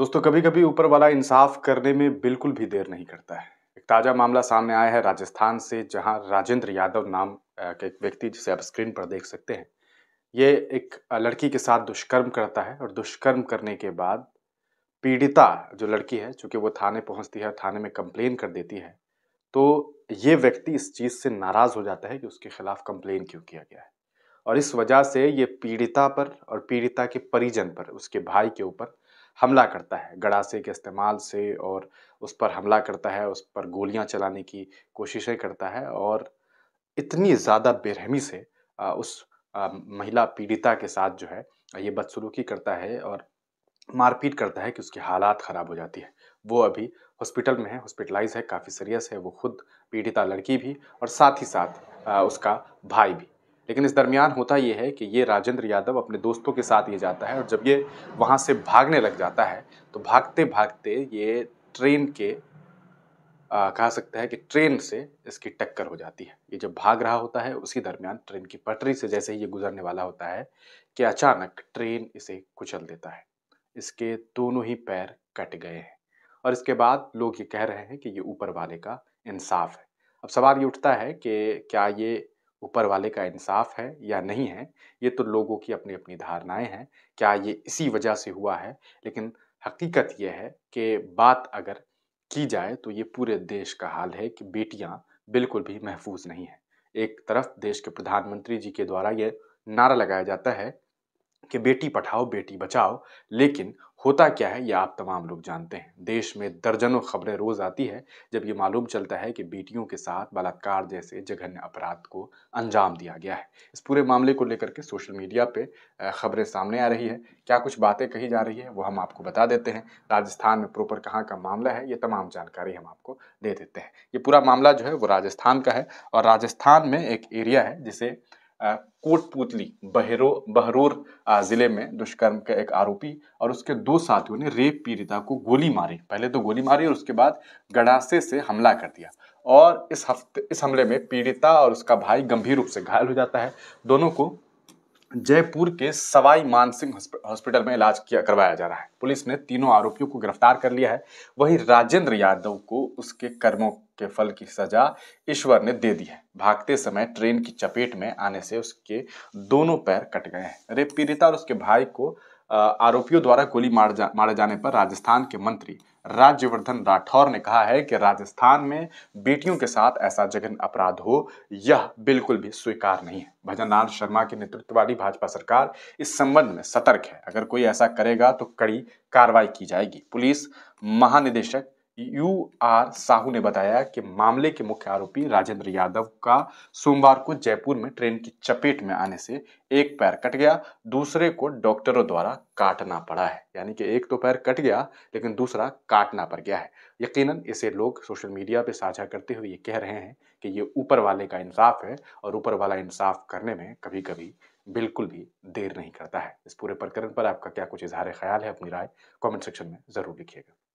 दोस्तों कभी कभी ऊपर वाला इंसाफ करने में बिल्कुल भी देर नहीं करता है एक ताज़ा मामला सामने आया है राजस्थान से जहां राजेंद्र यादव नाम के एक व्यक्ति जिसे आप स्क्रीन पर देख सकते हैं ये एक लड़की के साथ दुष्कर्म करता है और दुष्कर्म करने के बाद पीड़िता जो लड़की है चूँकि वो थाने पहुँचती है थाने में कंप्लेन कर देती है तो ये व्यक्ति इस चीज़ से नाराज़ हो जाता है कि उसके खिलाफ कंप्लेन क्यों किया गया है और इस वजह से ये पीड़िता पर और पीड़िता के परिजन पर उसके भाई के ऊपर हमला करता है गड़ासे के इस्तेमाल से और उस पर हमला करता है उस पर गोलियां चलाने की कोशिशें करता है और इतनी ज़्यादा बेरहमी से उस महिला पीड़िता के साथ जो है ये बदसलूकी करता है और मारपीट करता है कि उसकी हालात ख़राब हो जाती है वो अभी हॉस्पिटल में है हॉस्पिटलाइज है काफ़ी सीरियस है वो खुद पीड़िता लड़की भी और साथ ही साथ उसका भाई भी लेकिन इस दरमियान होता ये है कि ये राजेंद्र यादव अपने दोस्तों के साथ ये जाता है और जब ये वहाँ से भागने लग जाता है तो भागते भागते ये ट्रेन के आ, कहा सकता है कि ट्रेन से इसकी टक्कर हो जाती है ये जब भाग रहा होता है उसी दरमियान ट्रेन की पटरी से जैसे ही ये गुजरने वाला होता है कि अचानक ट्रेन इसे कुचल देता है इसके दोनों ही पैर कट गए हैं और इसके बाद लोग ये कह रहे हैं कि ये ऊपर वाले का इंसाफ है अब सवाल ये उठता है कि क्या ये ऊपर वाले का इंसाफ है या नहीं है ये तो लोगों की अपनी अपनी धारणाएं हैं क्या ये इसी वजह से हुआ है लेकिन हकीकत यह है कि बात अगर की जाए तो ये पूरे देश का हाल है कि बेटियां बिल्कुल भी महफूज नहीं हैं एक तरफ देश के प्रधानमंत्री जी के द्वारा ये नारा लगाया जाता है कि बेटी पढ़ाओ बेटी बचाओ लेकिन होता क्या है ये आप तमाम लोग जानते हैं देश में दर्जनों खबरें रोज आती है जब ये मालूम चलता है कि बेटियों के साथ बलात्कार जैसे जघन्य अपराध को अंजाम दिया गया है इस पूरे मामले को लेकर के सोशल मीडिया पे खबरें सामने आ रही है क्या कुछ बातें कही जा रही है वो हम आपको बता देते हैं राजस्थान में प्रॉपर कहाँ का मामला है ये तमाम जानकारी हम आपको दे देते हैं ये पूरा मामला जो है वो राजस्थान का है और राजस्थान में एक एरिया है जिसे कोटपुतली बहरो बहरूर ज़िले में दुष्कर्म का एक आरोपी और उसके दो साथियों ने रेप पीड़िता को गोली मारी पहले तो गोली मारी और उसके बाद गड़ासे से हमला कर दिया और इस हफ्ते इस हमले में पीड़िता और उसका भाई गंभीर रूप से घायल हो जाता है दोनों को जयपुर के सवाई मानसिंह हॉस्पिटल में इलाज किया करवाया जा रहा है पुलिस ने तीनों आरोपियों को गिरफ्तार कर लिया है वहीं राजेंद्र यादव को उसके कर्मों के फल की सजा ईश्वर ने दे दी है भागते समय ट्रेन की चपेट में आने से उसके दोनों पैर कट गए हैं रेप पीड़िता और उसके भाई को आरोपियों द्वारा गोली मार जा मारे जाने पर राजस्थान के मंत्री राज्यवर्धन राठौर ने कहा है कि राजस्थान में बेटियों के साथ ऐसा जघन अपराध हो यह बिल्कुल भी स्वीकार नहीं है भजन शर्मा के नेतृत्व वाली भाजपा सरकार इस संबंध में सतर्क है अगर कोई ऐसा करेगा तो कड़ी कार्रवाई की जाएगी पुलिस महानिदेशक यू आर साहू ने बताया कि मामले के मुख्य आरोपी राजेंद्र यादव का सोमवार को जयपुर में ट्रेन की चपेट में आने से एक पैर कट गया दूसरे को डॉक्टरों द्वारा काटना पड़ा है यानी कि एक तो पैर कट गया लेकिन दूसरा काटना पड़ गया है यकीनन इसे लोग सोशल मीडिया पे साझा करते हुए ये कह रहे हैं कि ये ऊपर वाले का इंसाफ है और ऊपर वाला इंसाफ करने में कभी कभी बिल्कुल भी देर नहीं करता है इस पूरे प्रकरण पर आपका क्या कुछ इजहार ख्याल है अपनी राय कमेंट सेक्शन में ज़रूर लिखिएगा